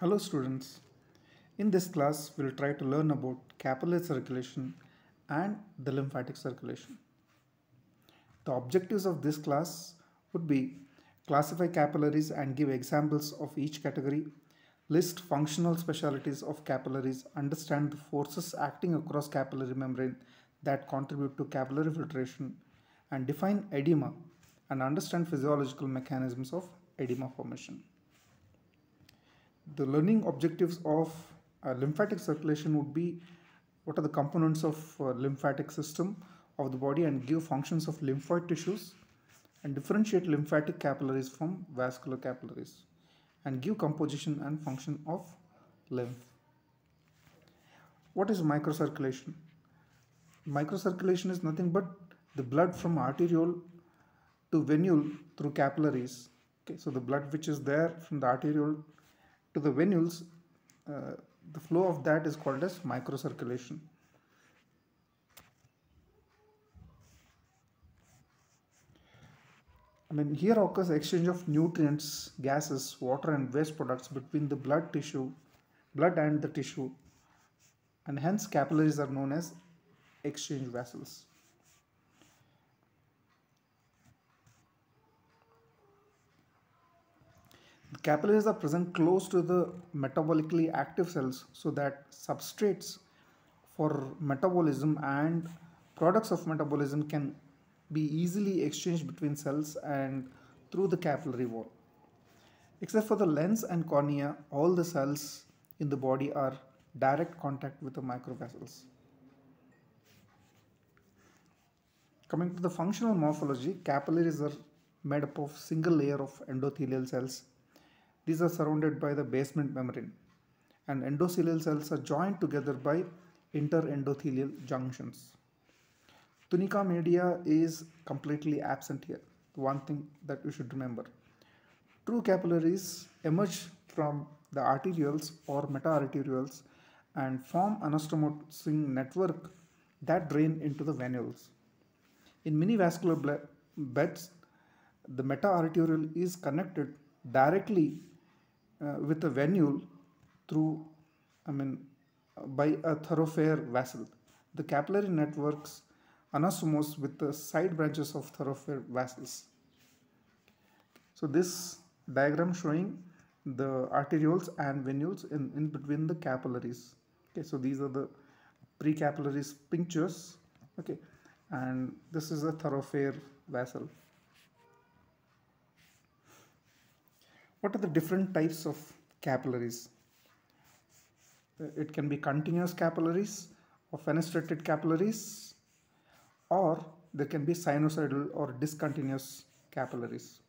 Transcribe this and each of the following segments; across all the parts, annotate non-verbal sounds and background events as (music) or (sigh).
Hello students. In this class, we'll try to learn about capillary circulation and the lymphatic circulation. The objectives of this class would be classify capillaries and give examples of each category, list functional specialities of capillaries, understand the forces acting across capillary membrane that contribute to capillary filtration, and define edema and understand physiological mechanisms of edema formation the learning objectives of uh, lymphatic circulation would be what are the components of uh, lymphatic system of the body and give functions of lymphoid tissues and differentiate lymphatic capillaries from vascular capillaries and give composition and function of lymph. What is microcirculation? Microcirculation is nothing but the blood from arteriole to venule through capillaries. Okay, so the blood which is there from the arteriole to the venules, uh, the flow of that is called as microcirculation. I mean, here occurs exchange of nutrients, gases, water and waste products between the blood tissue, blood and the tissue and hence capillaries are known as exchange vessels. Capillaries are present close to the metabolically active cells so that substrates for metabolism and products of metabolism can be easily exchanged between cells and through the capillary wall. Except for the lens and cornea, all the cells in the body are direct contact with the microvessels. Coming to the functional morphology, capillaries are made up of single layer of endothelial cells these are surrounded by the basement membrane and endothelial cells are joined together by interendothelial junctions. Tunica media is completely absent here. One thing that you should remember. True capillaries emerge from the arterioles or metaarterioles and form anastomosing network that drain into the venules. In many vascular beds, the metaarteriole is connected directly uh, with a venule through, I mean, uh, by a thoroughfare vessel. The capillary networks anastomose with the side branches of thoroughfare vessels. So this diagram showing the arterioles and venules in, in between the capillaries. Okay, so these are the precapillaries pinctures. Okay, and this is a thoroughfare vessel. What are the different types of capillaries? It can be continuous capillaries or fenestrated capillaries or there can be sinusoidal or discontinuous capillaries.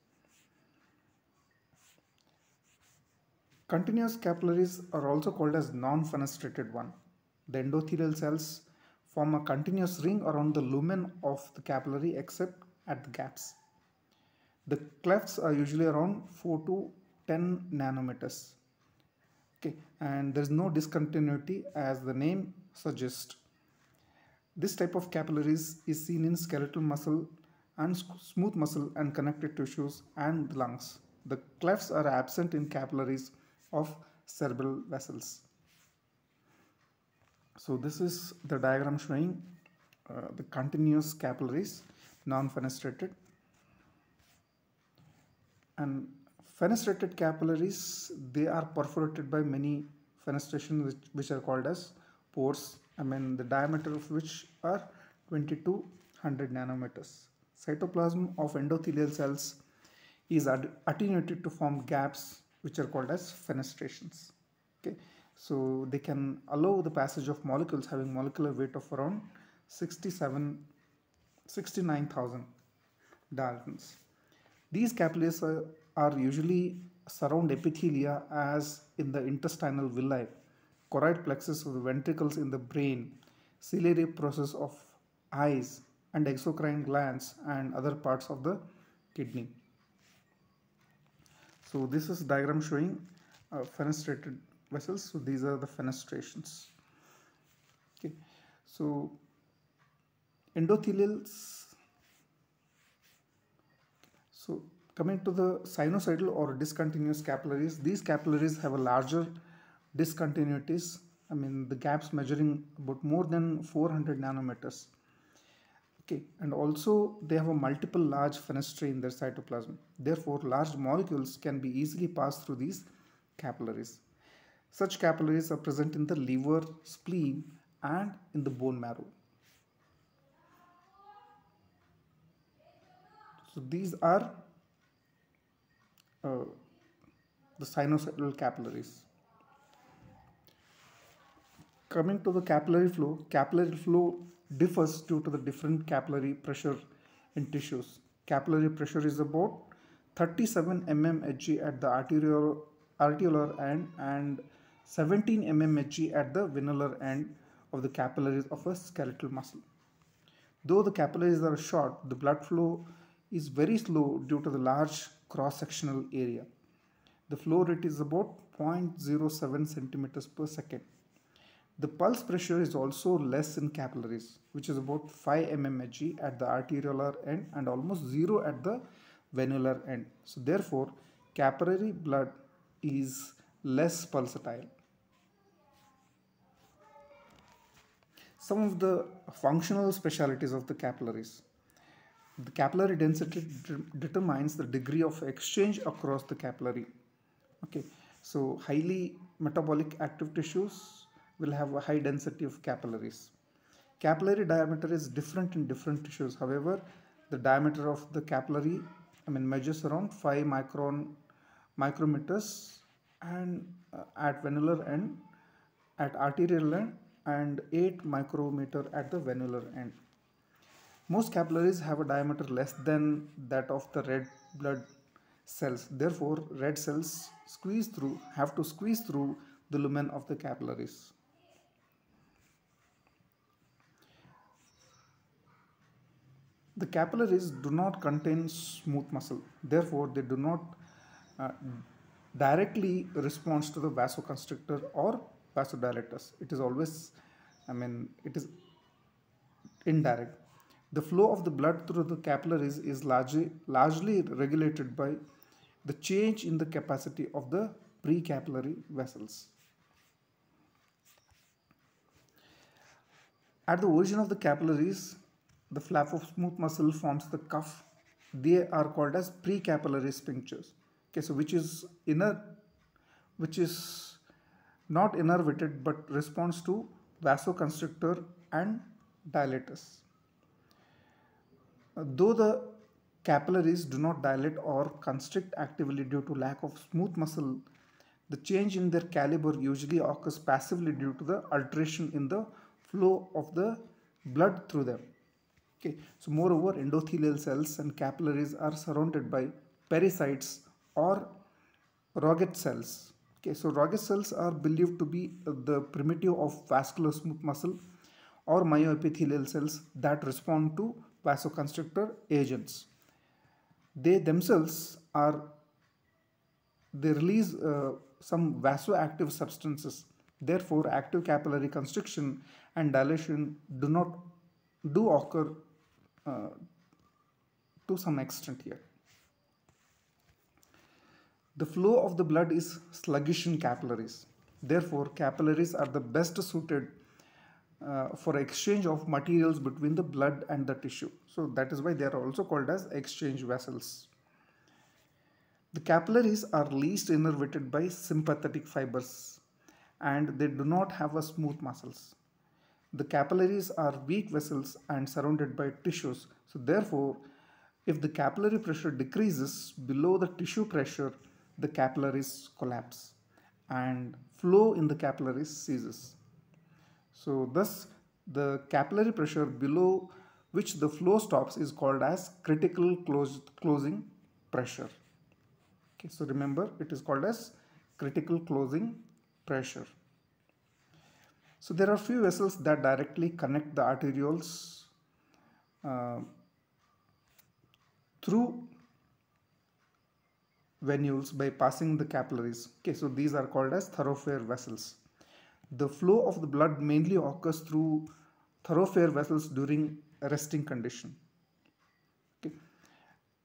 Continuous capillaries are also called as non-fenestrated one. The endothelial cells form a continuous ring around the lumen of the capillary except at the gaps. The clefts are usually around 4 to 10 nanometers okay and there is no discontinuity as the name suggests this type of capillaries is seen in skeletal muscle and smooth muscle and connective tissues and the lungs the clefts are absent in capillaries of cerebral vessels so this is the diagram showing uh, the continuous capillaries non fenestrated and fenestrated capillaries, they are perforated by many fenestrations which, which are called as pores. I mean the diameter of which are 2200 nanometers. Cytoplasm of endothelial cells is attenuated to form gaps which are called as fenestrations. Okay, so they can allow the passage of molecules having molecular weight of around 67, 69,000 daltons. These capillaries are are usually surround epithelia as in the intestinal villi, choroid plexus of the ventricles in the brain, ciliary process of eyes and exocrine glands and other parts of the kidney. So this is diagram showing uh, fenestrated vessels. So these are the fenestrations. Okay. So endothelials. So Coming to the sinusoidal or discontinuous capillaries, these capillaries have a larger discontinuities. I mean the gaps measuring about more than 400 nanometers. Okay, and also they have a multiple large fenestrae in their cytoplasm. Therefore, large molecules can be easily passed through these capillaries. Such capillaries are present in the liver, spleen, and in the bone marrow. So these are uh, the sinusoidal capillaries. Coming to the capillary flow, capillary flow differs due to the different capillary pressure in tissues. Capillary pressure is about 37 mmHg at the arterial, end and 17 mmHg at the venular end of the capillaries of a skeletal muscle. Though the capillaries are short, the blood flow is very slow due to the large cross-sectional area. The flow rate is about 0.07 centimeters per second. The pulse pressure is also less in capillaries, which is about 5 mmHg at the arteriolar end and almost 0 at the venular end. So therefore, capillary blood is less pulsatile. Some of the functional specialities of the capillaries. The capillary density determines the degree of exchange across the capillary. Okay, so highly metabolic active tissues will have a high density of capillaries. Capillary diameter is different in different tissues. However, the diameter of the capillary, I mean, measures around 5 micron micrometers and uh, at venular end, at arterial end and 8 micrometer at the venular end. Most capillaries have a diameter less than that of the red blood cells. Therefore, red cells squeeze through have to squeeze through the lumen of the capillaries. The capillaries do not contain smooth muscle. Therefore, they do not uh, directly respond to the vasoconstrictor or vasodilators. It is always, I mean, it is indirect the flow of the blood through the capillaries is largely, largely regulated by the change in the capacity of the precapillary vessels. At the origin of the capillaries, the flap of smooth muscle forms the cuff. They are called as precapillary sphincters. Okay, so which is inner, which is not innervated but responds to vasoconstrictor and dilators though the capillaries do not dilate or constrict actively due to lack of smooth muscle, the change in their caliber usually occurs passively due to the alteration in the flow of the blood through them. Okay. So moreover, endothelial cells and capillaries are surrounded by pericytes or Roget cells. Okay, so Roget cells are believed to be the primitive of vascular smooth muscle or myoepithelial cells that respond to vasoconstrictor agents. They themselves are, they release uh, some vasoactive substances. Therefore, active capillary constriction and dilation do not, do occur uh, to some extent here. The flow of the blood is sluggish in capillaries. Therefore, capillaries are the best suited uh, for exchange of materials between the blood and the tissue. So that is why they are also called as exchange vessels. The capillaries are least innervated by sympathetic fibers and they do not have a smooth muscles. The capillaries are weak vessels and surrounded by tissues. So therefore, if the capillary pressure decreases below the tissue pressure, the capillaries collapse and flow in the capillaries ceases. So thus the capillary pressure below which the flow stops is called as critical close, closing pressure. Okay, so remember it is called as critical closing pressure. So there are few vessels that directly connect the arterioles uh, through venules by passing the capillaries. Okay, so these are called as thoroughfare vessels. The flow of the blood mainly occurs through thoroughfare vessels during resting condition. Okay.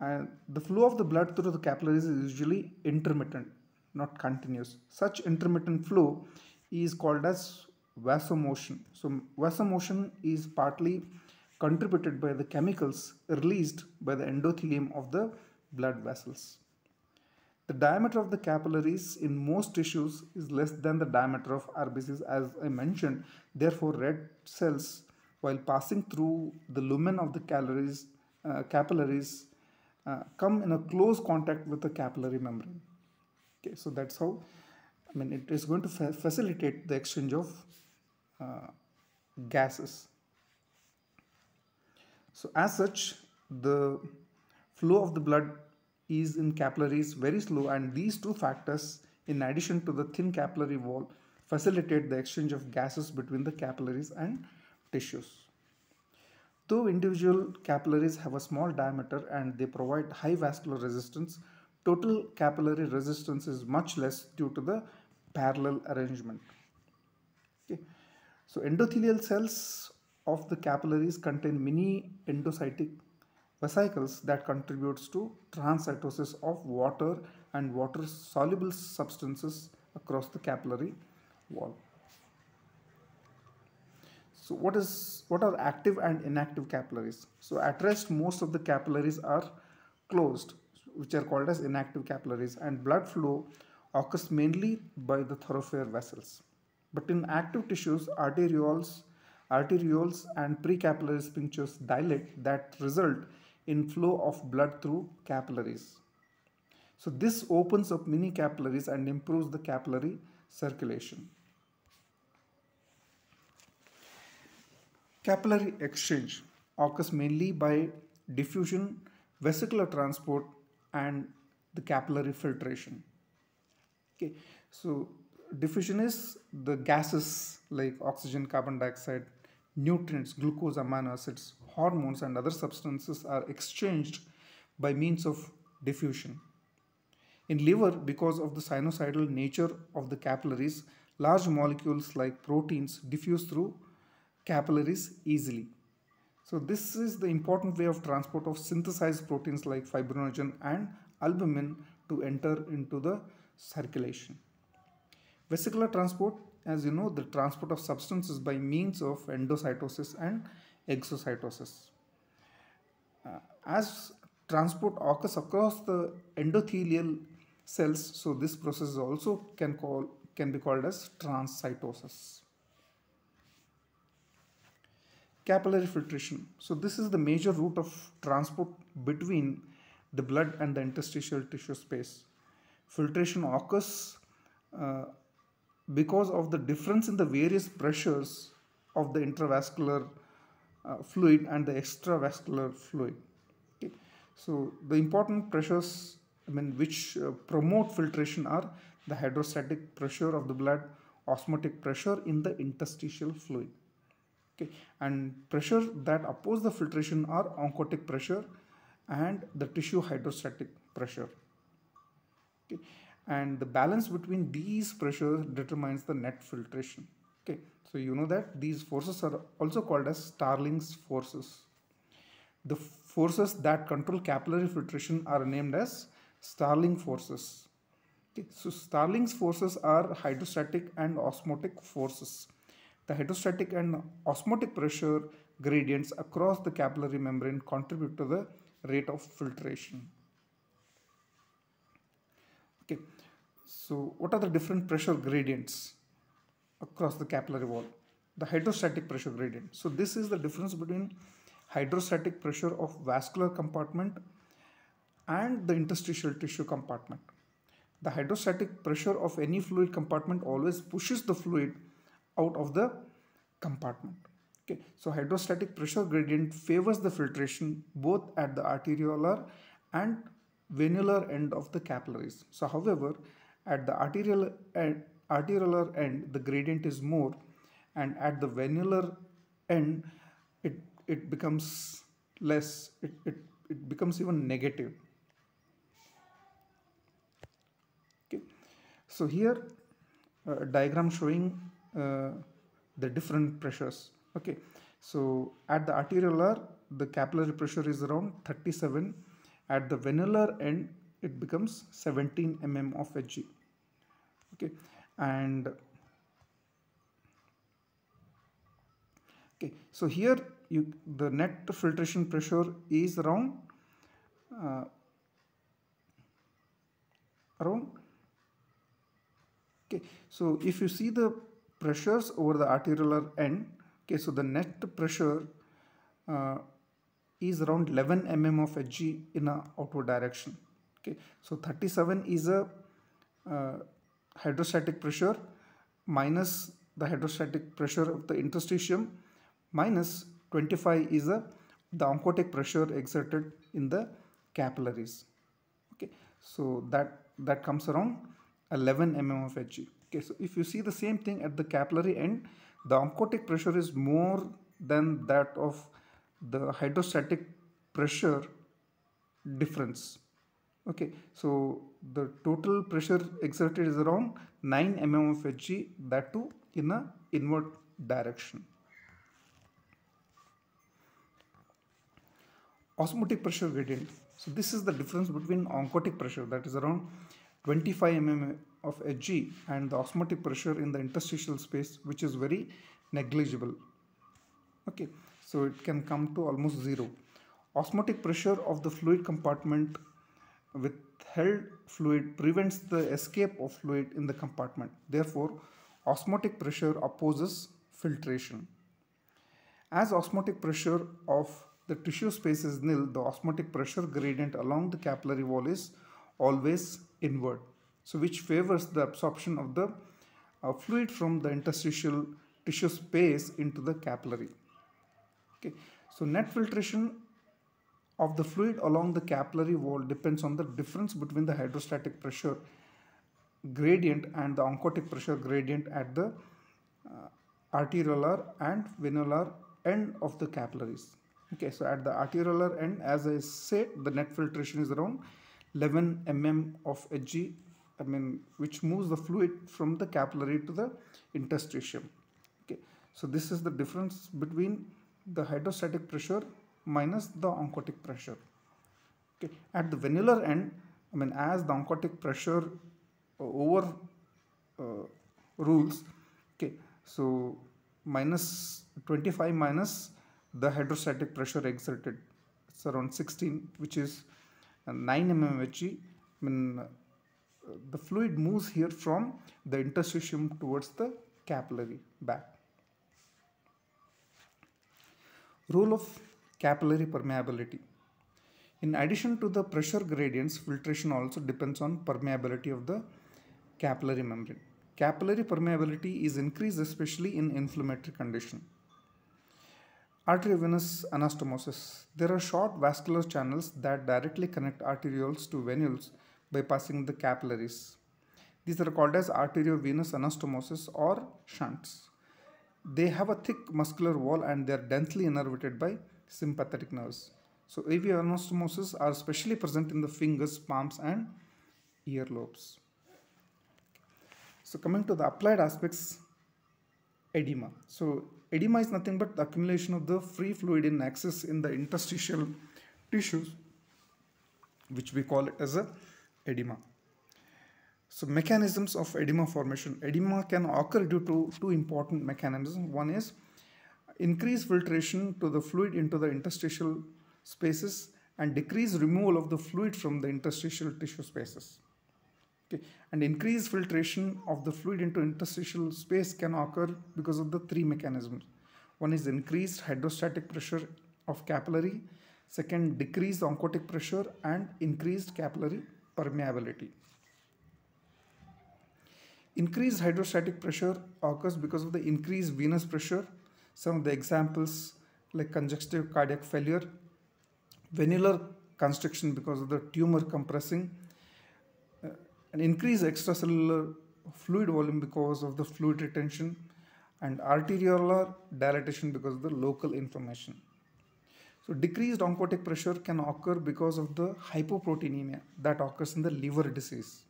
And the flow of the blood through the capillaries is usually intermittent, not continuous. Such intermittent flow is called as vasomotion. So vasomotion is partly contributed by the chemicals released by the endothelium of the blood vessels. The diameter of the capillaries in most tissues is less than the diameter of RBCs as I mentioned. Therefore, red cells while passing through the lumen of the calories, uh, capillaries uh, come in a close contact with the capillary membrane. Okay, so that's how, I mean, it is going to fa facilitate the exchange of uh, gases. So as such, the flow of the blood is in capillaries very slow and these two factors in addition to the thin capillary wall facilitate the exchange of gases between the capillaries and tissues. Though individual capillaries have a small diameter and they provide high vascular resistance, total capillary resistance is much less due to the parallel arrangement. Okay. So endothelial cells of the capillaries contain many endocytic vesicles that contributes to transcytosis of water and water soluble substances across the capillary wall. So what is what are active and inactive capillaries? So at rest most of the capillaries are closed which are called as inactive capillaries and blood flow occurs mainly by the thoroughfare vessels. But in active tissues arterioles arterioles and precapillary sphincters dilate that result inflow of blood through capillaries. So this opens up mini capillaries and improves the capillary circulation. Capillary exchange occurs mainly by diffusion, vesicular transport and the capillary filtration. Okay, so diffusion is the gases like oxygen, carbon dioxide, nutrients, glucose, amino acids, hormones and other substances are exchanged by means of diffusion. In liver, because of the sinusoidal nature of the capillaries, large molecules like proteins diffuse through capillaries easily. So this is the important way of transport of synthesized proteins like fibrinogen and albumin to enter into the circulation. Vesicular transport as you know the transport of substances by means of endocytosis and exocytosis. Uh, as transport occurs across the endothelial cells, so this process also can, call, can be called as transcytosis. Capillary filtration. So this is the major route of transport between the blood and the interstitial tissue space. Filtration occurs uh, because of the difference in the various pressures of the intravascular uh, fluid and the extravascular fluid. Okay. So the important pressures I mean which uh, promote filtration are the hydrostatic pressure of the blood, osmotic pressure in the interstitial fluid. Okay. And pressure that oppose the filtration are oncotic pressure and the tissue hydrostatic pressure. Okay and the balance between these pressures determines the net filtration okay so you know that these forces are also called as starling's forces the forces that control capillary filtration are named as starling forces okay. so starling's forces are hydrostatic and osmotic forces the hydrostatic and osmotic pressure gradients across the capillary membrane contribute to the rate of filtration So what are the different pressure gradients across the capillary wall? The hydrostatic pressure gradient. So this is the difference between hydrostatic pressure of vascular compartment and the interstitial tissue compartment. The hydrostatic pressure of any fluid compartment always pushes the fluid out of the compartment. Okay. So hydrostatic pressure gradient favors the filtration both at the arteriolar and venular end of the capillaries. So however, at the arterial, at arteriolar end, the gradient is more and at the venular end, it, it becomes less, it, it, it becomes even negative. Okay. So here, a diagram showing uh, the different pressures. Okay. So at the arteriolar, the capillary pressure is around 37. At the venular end, it becomes 17 mm of Hg okay and okay so here you the net filtration pressure is around uh, around okay so if you see the pressures over the arteriolar end okay so the net pressure uh, is around 11 mm of Hg in a outward direction okay so 37 is a uh, hydrostatic pressure minus the hydrostatic pressure of the interstitium minus 25 is a, the oncotic pressure exerted in the capillaries. Okay, so that, that comes around 11 mm of Hg. Okay, so if you see the same thing at the capillary end, the oncotic pressure is more than that of the hydrostatic pressure difference okay so the total pressure exerted is around 9 mm of Hg that too in a inward direction osmotic pressure gradient so this is the difference between oncotic pressure that is around 25 mm of Hg and the osmotic pressure in the interstitial space which is very negligible okay so it can come to almost zero osmotic pressure of the fluid compartment withheld fluid prevents the escape of fluid in the compartment. Therefore, osmotic pressure opposes filtration. As osmotic pressure of the tissue space is nil, the osmotic pressure gradient along the capillary wall is always inward, so which favors the absorption of the uh, fluid from the interstitial tissue space into the capillary. Okay. So net filtration of the fluid along the capillary wall depends on the difference between the hydrostatic pressure gradient and the oncotic pressure gradient at the uh, arteriolar and venular end of the capillaries. Okay, so at the arteriolar end, as I said, the net filtration is around 11 mm of Hg, I mean, which moves the fluid from the capillary to the interstitium. Okay, so this is the difference between the hydrostatic pressure minus the oncotic pressure. Okay. At the vanilla end, I mean as the oncotic pressure uh, over uh, rules, okay, so minus 25 minus the hydrostatic pressure exerted, it's around 16, which is uh, 9 mmHg. I mean, uh, the fluid moves here from the interstitium towards the capillary back. Rule of capillary permeability. In addition to the pressure gradients, filtration also depends on permeability of the capillary membrane. Capillary permeability is increased especially in inflammatory condition. Arteriovenous anastomosis. There are short vascular channels that directly connect arterioles to venules bypassing the capillaries. These are called as arteriovenous anastomosis or shunts. They have a thick muscular wall and they are densely innervated by sympathetic nerves. So AV anastomosis are specially present in the fingers, palms and earlobes. So coming to the applied aspects, edema. So edema is nothing but the accumulation of the free fluid in excess in the interstitial tissues which we call it as a edema. So mechanisms of edema formation. Edema can occur due to two important mechanisms. One is increase filtration to the fluid into the interstitial spaces and decrease removal of the fluid from the interstitial tissue spaces. Okay. And increase filtration of the fluid into interstitial space can occur because of the three mechanisms. One is increased hydrostatic pressure of capillary, second decreased oncotic pressure and increased capillary permeability. Increased hydrostatic pressure occurs because of the increased venous pressure some of the examples like congestive cardiac failure, venular constriction because of the tumor compressing, uh, an increased extracellular fluid volume because of the fluid retention, and arteriolar dilatation because of the local inflammation. So decreased oncotic pressure can occur because of the hypoproteinemia that occurs in the liver disease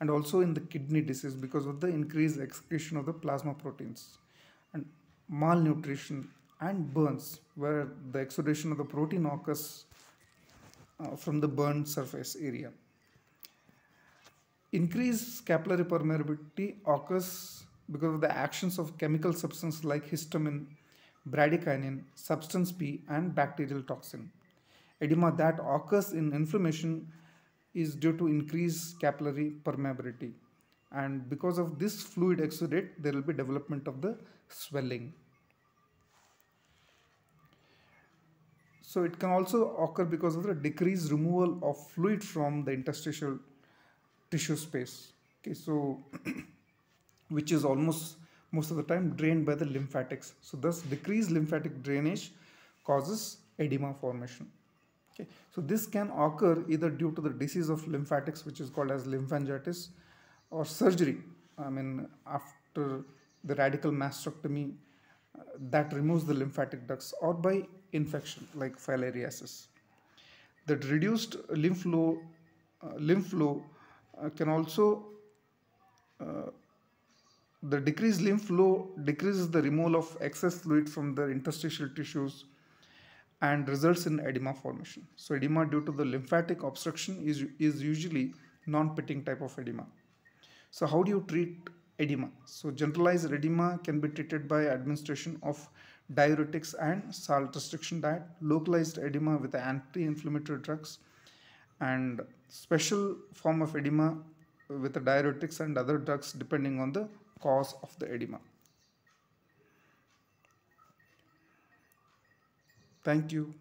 and also in the kidney disease because of the increased excretion of the plasma proteins malnutrition and burns where the exudation of the protein occurs uh, from the burned surface area. Increased capillary permeability occurs because of the actions of chemical substances like histamine, bradykinin, substance P and bacterial toxin. Edema that occurs in inflammation is due to increased capillary permeability and because of this fluid exudate there will be development of the swelling. So it can also occur because of the decreased removal of fluid from the interstitial tissue space. Okay, so (clears throat) which is almost most of the time drained by the lymphatics. So thus decreased lymphatic drainage causes edema formation. Okay, so this can occur either due to the disease of lymphatics which is called as lymphangitis or surgery. I mean after the radical mastectomy that removes the lymphatic ducts or by infection like filariasis. That reduced lymph flow, uh, lymph flow uh, can also uh, the decreased lymph flow decreases the removal of excess fluid from the interstitial tissues and results in edema formation. So edema due to the lymphatic obstruction is, is usually non-pitting type of edema. So how do you treat edema. So generalized edema can be treated by administration of diuretics and salt restriction diet, localized edema with anti-inflammatory drugs and special form of edema with diuretics and other drugs depending on the cause of the edema. Thank you.